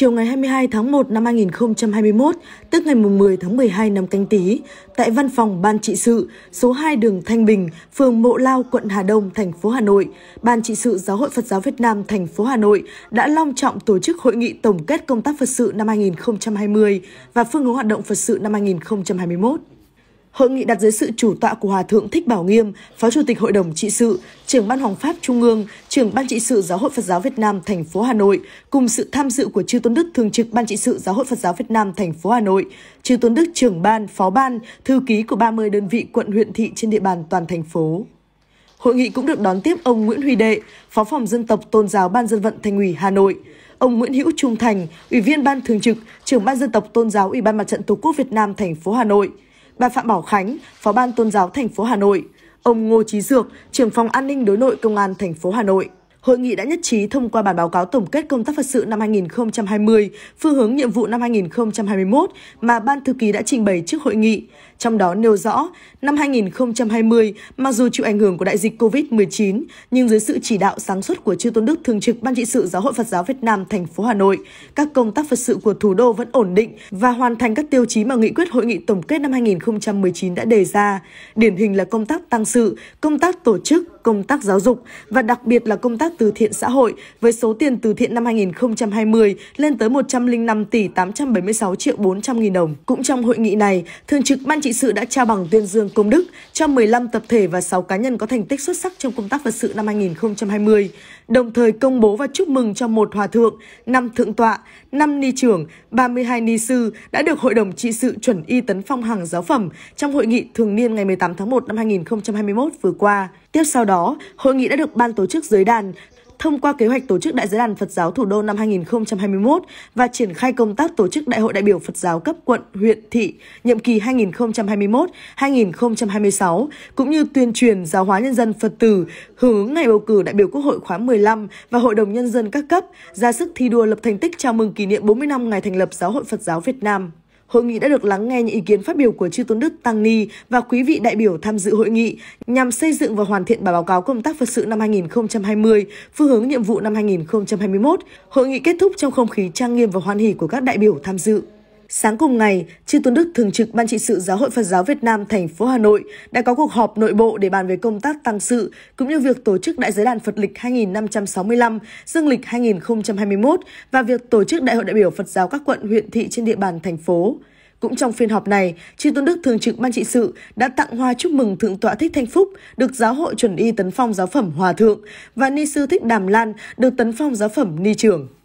chiều ngày 22 tháng 1 năm 2021, tức ngày 10 tháng 12 năm canh tí, tại văn phòng Ban trị sự số 2 đường Thanh Bình, phường Mộ Lao, quận Hà Đông, thành phố Hà Nội, Ban trị sự Giáo hội Phật giáo Việt Nam thành phố Hà Nội đã long trọng tổ chức hội nghị tổng kết công tác Phật sự năm 2020 và phương hướng hoạt động Phật sự năm 2021. Hội nghị đặt dưới sự chủ tọa của Hòa Thượng Thích Bảo Nghiêm, Phó Chủ tịch Hội đồng Trị sự, trưởng Ban Hoàng Pháp Trung ương, trưởng Ban Trị sự Giáo hội Phật giáo Việt Nam thành phố Hà Nội, cùng sự tham dự của Chư Tôn Đức Thường trực Ban Trị sự Giáo hội Phật giáo Việt Nam thành phố Hà Nội, Chư Tôn Đức trưởng ban, phó ban, thư ký của 30 đơn vị quận huyện thị trên địa bàn toàn thành phố. Hội nghị cũng được đón tiếp ông Nguyễn Huy Đệ, Phó phòng dân tộc tôn giáo Ban dân vận Thành ủy Hà Nội, ông Nguyễn Hữu Trung Thành, Ủy viên Ban Thường trực, trưởng Ban dân tộc tôn giáo Ủy ban Mặt trận Tổ quốc Việt Nam thành phố Hà Nội, bà Phạm Bảo Khánh, Phó ban Tôn giáo thành phố Hà Nội, ông Ngô Chí Dược, trưởng phòng an ninh đối nội Công an thành phố Hà Nội. Hội nghị đã nhất trí thông qua bản báo cáo tổng kết công tác Phật sự năm 2020, phương hướng nhiệm vụ năm 2021 mà Ban Thư ký đã trình bày trước hội nghị. Trong đó nêu rõ, năm 2020, mặc dù chịu ảnh hưởng của đại dịch COVID-19, nhưng dưới sự chỉ đạo sáng suốt của Chư Tôn Đức Thường trực Ban trị sự Giáo hội Phật giáo Việt Nam thành phố Hà Nội, các công tác Phật sự của thủ đô vẫn ổn định và hoàn thành các tiêu chí mà nghị quyết hội nghị tổng kết năm 2019 đã đề ra. Điển hình là công tác tăng sự, công tác tổ chức, công tác giáo dục và đặc biệt là công tác từ thiện xã hội với số tiền từ thiện năm 2020 lên tới 105 tỷ 876 triệu 400 nghìn đồng. Cũng trong hội nghị này, Thường trực Ban trị sự đã trao bằng tuyên dương công đức cho 15 tập thể và 6 cá nhân có thành tích xuất sắc trong công tác vật sự năm 2020, đồng thời công bố và chúc mừng cho một hòa thượng, năm thượng tọa, năm ni trưởng, 32 ni sư đã được Hội đồng trị sự chuẩn y tấn phong hàng giáo phẩm trong hội nghị thường niên ngày 18 tháng 1 năm 2021 vừa qua. Tiếp sau đó, hội nghị đã được ban tổ chức giới đàn thông qua kế hoạch tổ chức Đại giới đàn Phật giáo thủ đô năm 2021 và triển khai công tác tổ chức Đại hội đại biểu Phật giáo cấp quận, huyện, thị nhiệm kỳ 2021-2026 cũng như tuyên truyền giáo hóa nhân dân Phật tử hướng ngày bầu cử đại biểu Quốc hội khóa 15 và Hội đồng nhân dân các cấp, ra sức thi đua lập thành tích chào mừng kỷ niệm 40 năm ngày thành lập Giáo hội Phật giáo Việt Nam. Hội nghị đã được lắng nghe những ý kiến phát biểu của Chư Tôn Đức Tăng Ni và quý vị đại biểu tham dự hội nghị nhằm xây dựng và hoàn thiện bản báo cáo công tác Phật sự năm 2020, phương hướng nhiệm vụ năm 2021. Hội nghị kết thúc trong không khí trang nghiêm và hoan hỷ của các đại biểu tham dự sáng cùng ngày, Chư Tôn Đức thường trực Ban trị sự Giáo hội Phật giáo Việt Nam thành phố Hà Nội đã có cuộc họp nội bộ để bàn về công tác tăng sự cũng như việc tổ chức Đại giới đàn Phật lịch 2565, Dương lịch 2021 và việc tổ chức Đại hội đại biểu Phật giáo các quận, huyện, thị trên địa bàn thành phố. Cũng trong phiên họp này, Chư Tôn Đức Thường trực Ban trị sự đã tặng hoa chúc mừng Thượng tọa Thích Thanh Phúc được giáo hội chuẩn y tấn phong giáo phẩm Hòa Thượng và Ni Sư Thích Đàm Lan được tấn phong giáo phẩm Ni Trưởng.